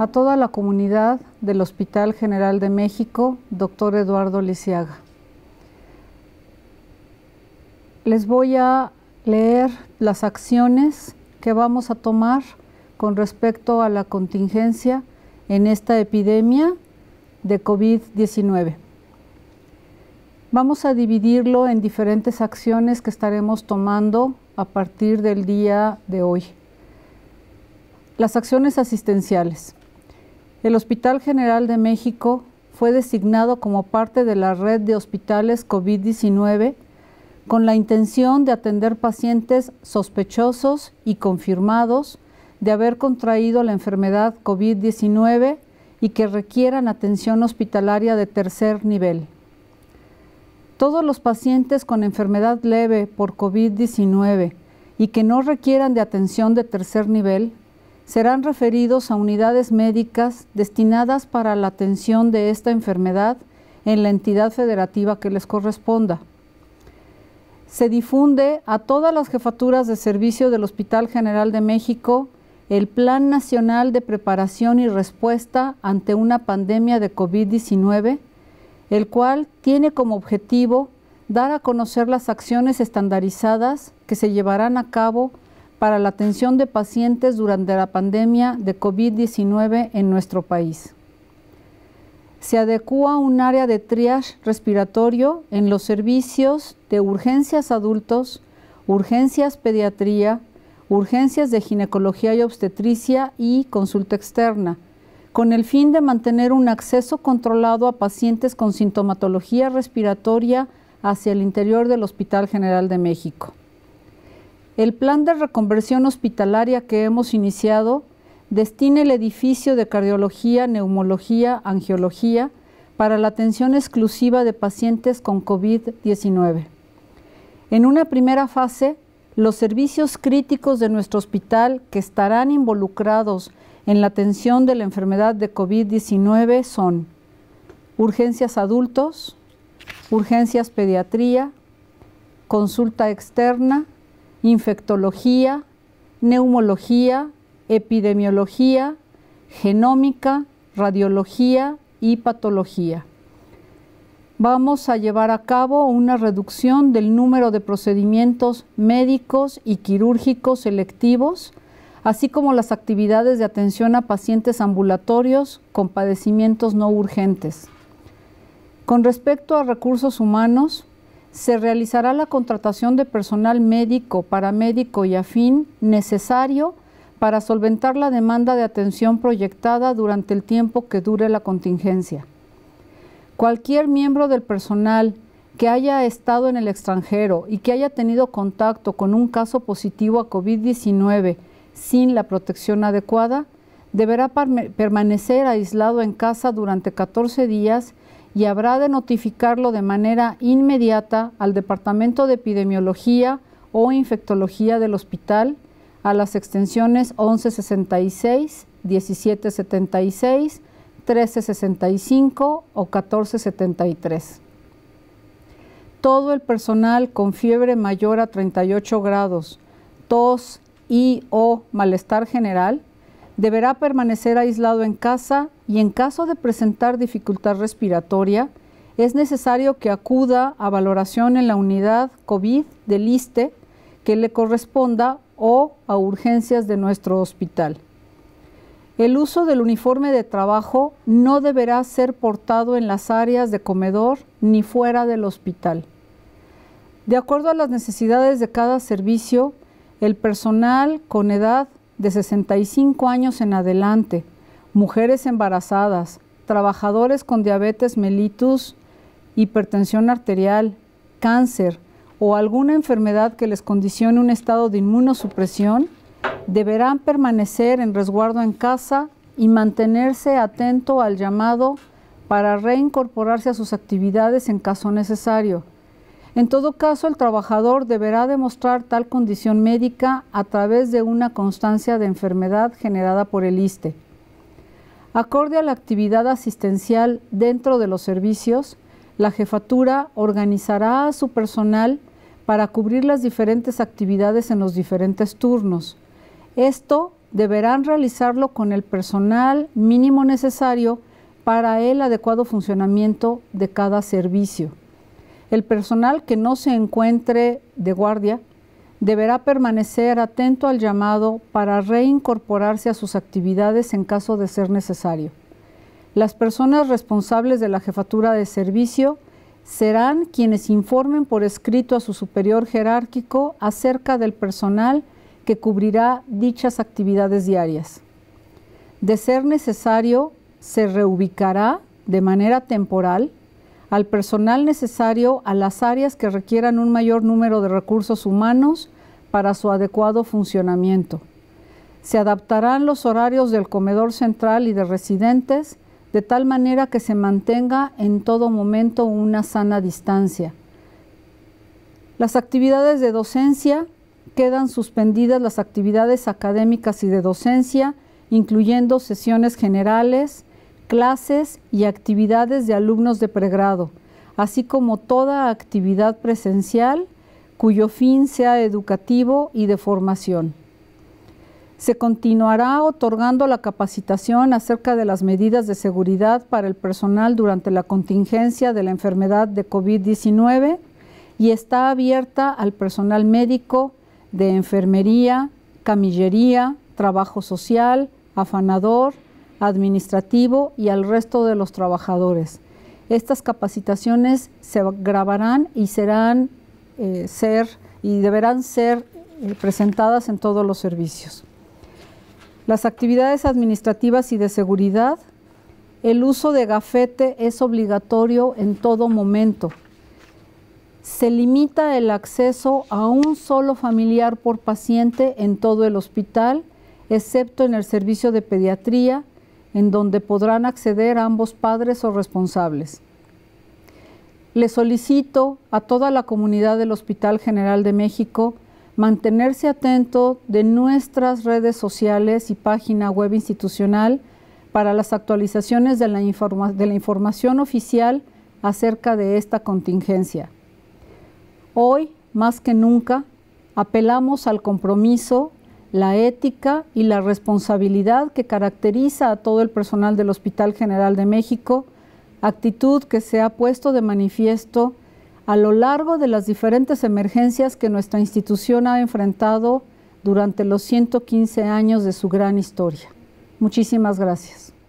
a toda la comunidad del Hospital General de México, doctor Eduardo Lisiaga. Les voy a leer las acciones que vamos a tomar con respecto a la contingencia en esta epidemia de COVID-19. Vamos a dividirlo en diferentes acciones que estaremos tomando a partir del día de hoy. Las acciones asistenciales. El Hospital General de México fue designado como parte de la red de hospitales COVID-19 con la intención de atender pacientes sospechosos y confirmados de haber contraído la enfermedad COVID-19 y que requieran atención hospitalaria de tercer nivel. Todos los pacientes con enfermedad leve por COVID-19 y que no requieran de atención de tercer nivel serán referidos a unidades médicas destinadas para la atención de esta enfermedad en la entidad federativa que les corresponda. Se difunde a todas las jefaturas de servicio del Hospital General de México el Plan Nacional de Preparación y Respuesta ante una pandemia de COVID-19, el cual tiene como objetivo dar a conocer las acciones estandarizadas que se llevarán a cabo para la atención de pacientes durante la pandemia de COVID-19 en nuestro país. Se adecúa un área de triage respiratorio en los servicios de urgencias adultos, urgencias pediatría, urgencias de ginecología y obstetricia y consulta externa, con el fin de mantener un acceso controlado a pacientes con sintomatología respiratoria hacia el interior del Hospital General de México. El plan de reconversión hospitalaria que hemos iniciado destina el edificio de cardiología, neumología, angiología para la atención exclusiva de pacientes con COVID-19. En una primera fase, los servicios críticos de nuestro hospital que estarán involucrados en la atención de la enfermedad de COVID-19 son urgencias adultos, urgencias pediatría, consulta externa, infectología, neumología, epidemiología, genómica, radiología y patología. Vamos a llevar a cabo una reducción del número de procedimientos médicos y quirúrgicos selectivos, así como las actividades de atención a pacientes ambulatorios con padecimientos no urgentes. Con respecto a recursos humanos, se realizará la contratación de personal médico, paramédico y afín necesario para solventar la demanda de atención proyectada durante el tiempo que dure la contingencia. Cualquier miembro del personal que haya estado en el extranjero y que haya tenido contacto con un caso positivo a COVID-19 sin la protección adecuada, deberá permanecer aislado en casa durante 14 días y habrá de notificarlo de manera inmediata al Departamento de Epidemiología o Infectología del hospital a las extensiones 1166, 1776, 1365 o 1473. Todo el personal con fiebre mayor a 38 grados, tos y o malestar general deberá permanecer aislado en casa y en caso de presentar dificultad respiratoria, es necesario que acuda a valoración en la unidad COVID del liste que le corresponda o a urgencias de nuestro hospital. El uso del uniforme de trabajo no deberá ser portado en las áreas de comedor ni fuera del hospital. De acuerdo a las necesidades de cada servicio, el personal con edad de 65 años en adelante, mujeres embarazadas, trabajadores con diabetes mellitus, hipertensión arterial, cáncer o alguna enfermedad que les condicione un estado de inmunosupresión, deberán permanecer en resguardo en casa y mantenerse atento al llamado para reincorporarse a sus actividades en caso necesario en todo caso, el trabajador deberá demostrar tal condición médica a través de una constancia de enfermedad generada por el ISTE. Acorde a la actividad asistencial dentro de los servicios, la jefatura organizará a su personal para cubrir las diferentes actividades en los diferentes turnos. Esto deberán realizarlo con el personal mínimo necesario para el adecuado funcionamiento de cada servicio. El personal que no se encuentre de guardia deberá permanecer atento al llamado para reincorporarse a sus actividades en caso de ser necesario. Las personas responsables de la jefatura de servicio serán quienes informen por escrito a su superior jerárquico acerca del personal que cubrirá dichas actividades diarias. De ser necesario, se reubicará de manera temporal al personal necesario a las áreas que requieran un mayor número de recursos humanos para su adecuado funcionamiento. Se adaptarán los horarios del comedor central y de residentes de tal manera que se mantenga en todo momento una sana distancia. Las actividades de docencia quedan suspendidas las actividades académicas y de docencia, incluyendo sesiones generales, clases y actividades de alumnos de pregrado, así como toda actividad presencial cuyo fin sea educativo y de formación. Se continuará otorgando la capacitación acerca de las medidas de seguridad para el personal durante la contingencia de la enfermedad de COVID-19 y está abierta al personal médico, de enfermería, camillería, trabajo social, afanador, administrativo y al resto de los trabajadores. Estas capacitaciones se grabarán y serán eh, ser y deberán ser eh, presentadas en todos los servicios. Las actividades administrativas y de seguridad, el uso de gafete es obligatorio en todo momento. Se limita el acceso a un solo familiar por paciente en todo el hospital, excepto en el servicio de pediatría, en donde podrán acceder ambos padres o responsables. Le solicito a toda la comunidad del Hospital General de México mantenerse atento de nuestras redes sociales y página web institucional para las actualizaciones de la, de la información oficial acerca de esta contingencia. Hoy, más que nunca, apelamos al compromiso la ética y la responsabilidad que caracteriza a todo el personal del Hospital General de México, actitud que se ha puesto de manifiesto a lo largo de las diferentes emergencias que nuestra institución ha enfrentado durante los 115 años de su gran historia. Muchísimas gracias.